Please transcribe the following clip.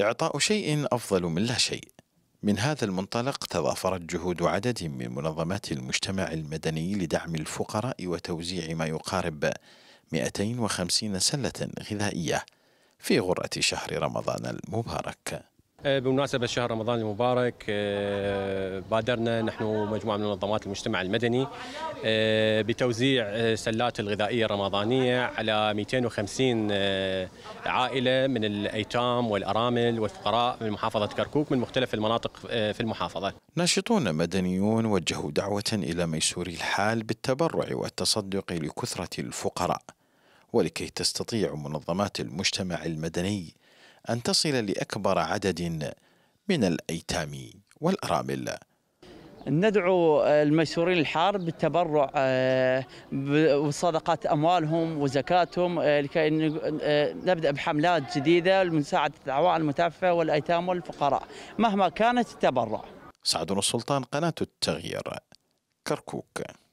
إعطاء شيء أفضل من لا شيء من هذا المنطلق تضافرت جهود عدد من منظمات المجتمع المدني لدعم الفقراء وتوزيع ما يقارب 250 سلة غذائية في غرة شهر رمضان المبارك آه، بمناسبة شهر رمضان المبارك آه، بادرنا نحن مجموعة من منظمات المجتمع المدني آه، بتوزيع سلات الغذائية الرمضانية على 250 عائلة من الأيتام والأرامل والفقراء من محافظة كركوك من مختلف المناطق في المحافظة ناشطون مدنيون وجهوا دعوة إلى ميسور الحال بالتبرع والتصدق لكثرة الفقراء ولكي تستطيع منظمات المجتمع المدني أن تصل لأكبر عدد من الأيتام والأرامل ندعو الميسورين الحار بالتبرع آه، بصدقات اموالهم وزكاتهم آه، لكي آه، نبدا بحملات جديده لمساعده العوائل المتعفه والايتام والفقراء مهما كانت التبرع. سعد السلطان قناه التغيير كركوك